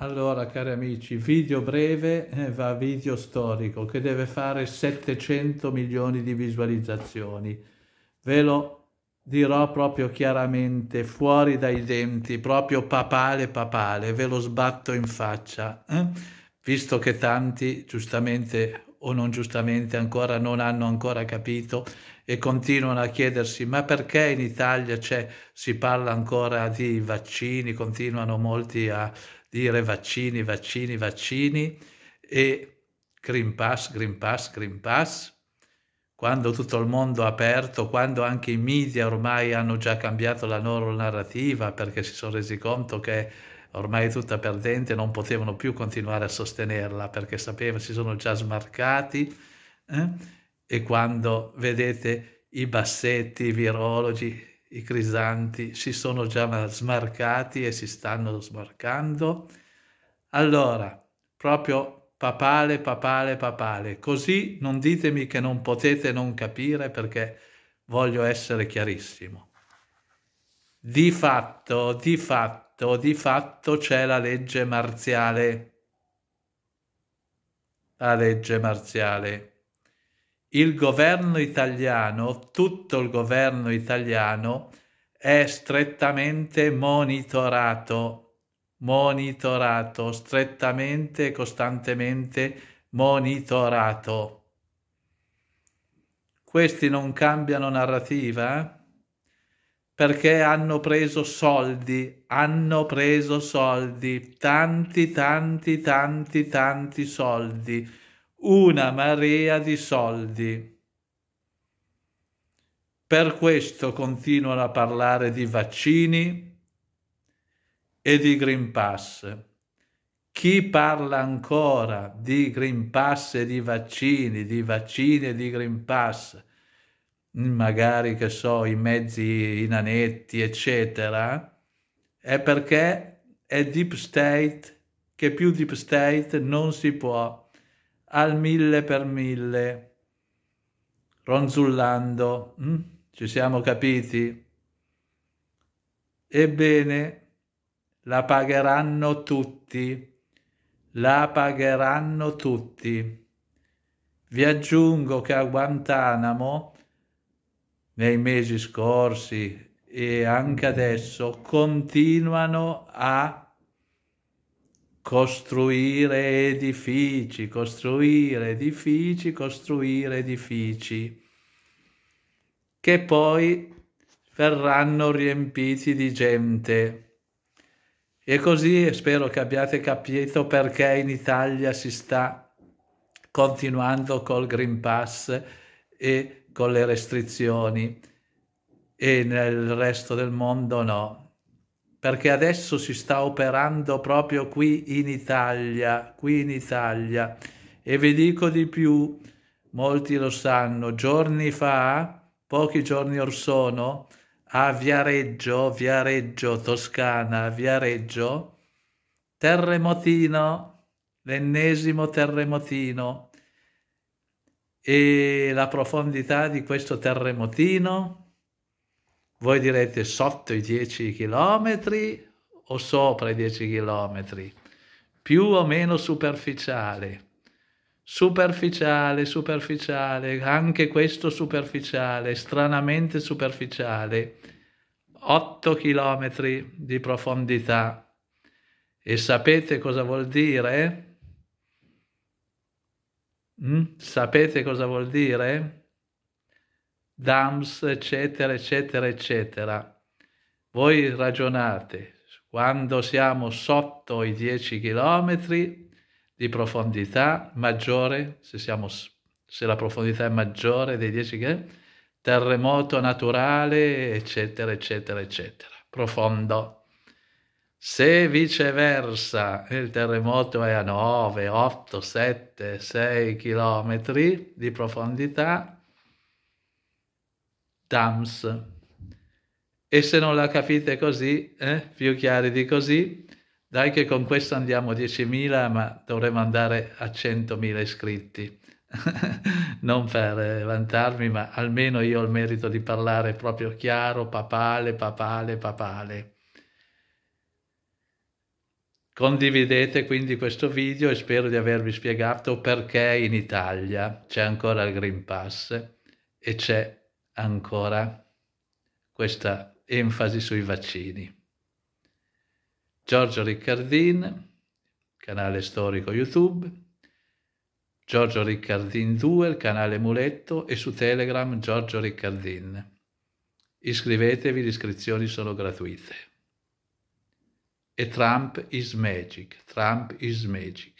Allora, cari amici, video breve eh, va video storico che deve fare 700 milioni di visualizzazioni. Ve lo dirò proprio chiaramente, fuori dai denti, proprio papale papale, ve lo sbatto in faccia, eh? visto che tanti, giustamente o non giustamente, ancora non hanno ancora capito e continuano a chiedersi ma perché in Italia c'è, si parla ancora di vaccini, continuano molti a dire vaccini, vaccini, vaccini e Green Pass, Green Pass, Green Pass, quando tutto il mondo ha aperto, quando anche i media ormai hanno già cambiato la loro narrativa perché si sono resi conto che ormai è tutta perdente non potevano più continuare a sostenerla perché sapevano si sono già smarcati eh? e quando vedete i bassetti i virologi i crisanti si sono già smarcati e si stanno smarcando. Allora, proprio papale, papale, papale, così non ditemi che non potete non capire perché voglio essere chiarissimo. Di fatto, di fatto, di fatto c'è la legge marziale. La legge marziale il governo italiano, tutto il governo italiano è strettamente monitorato, monitorato, strettamente e costantemente monitorato. Questi non cambiano narrativa? Eh? perché hanno preso soldi, hanno preso soldi, tanti, tanti, tanti, tanti soldi una marea di soldi. Per questo continuano a parlare di vaccini e di Green Pass. Chi parla ancora di Green Pass e di vaccini, di vaccini e di Green Pass, magari che so, i mezzi, i nanetti, eccetera, è perché è deep state che più deep state non si può al mille per mille, ronzullando. Mm? Ci siamo capiti? Ebbene, la pagheranno tutti, la pagheranno tutti. Vi aggiungo che a Guantanamo, nei mesi scorsi e anche adesso, continuano a costruire edifici, costruire edifici, costruire edifici, che poi verranno riempiti di gente. E così spero che abbiate capito perché in Italia si sta continuando col Green Pass e con le restrizioni e nel resto del mondo no perché adesso si sta operando proprio qui in Italia, qui in Italia. E vi dico di più, molti lo sanno, giorni fa, pochi giorni or sono, a Viareggio, Viareggio, Toscana, Viareggio, terremotino, l'ennesimo terremotino. E la profondità di questo terremotino voi direte sotto i 10 km o sopra i 10 km? Più o meno superficiale. Superficiale, superficiale, anche questo superficiale, stranamente superficiale. 8 km di profondità. E sapete cosa vuol dire? Mm? Sapete cosa vuol dire? DAMS, eccetera, eccetera, eccetera. Voi ragionate, quando siamo sotto i 10 km di profondità maggiore, se, siamo, se la profondità è maggiore dei 10 km, terremoto naturale, eccetera, eccetera, eccetera, profondo. Se viceversa il terremoto è a 9, 8, 7, 6 km di profondità, Tams. E se non la capite così, eh, più chiari di così, dai che con questo andiamo a 10.000, ma dovremmo andare a 100.000 iscritti. non per eh, vantarmi, ma almeno io ho il merito di parlare proprio chiaro, papale, papale, papale. Condividete quindi questo video e spero di avervi spiegato perché in Italia c'è ancora il Green Pass e c'è ancora questa enfasi sui vaccini. Giorgio Riccardin, canale storico YouTube, Giorgio Riccardin 2, il canale Muletto e su Telegram Giorgio Riccardin. Iscrivetevi, le iscrizioni sono gratuite. E Trump is magic, Trump is magic.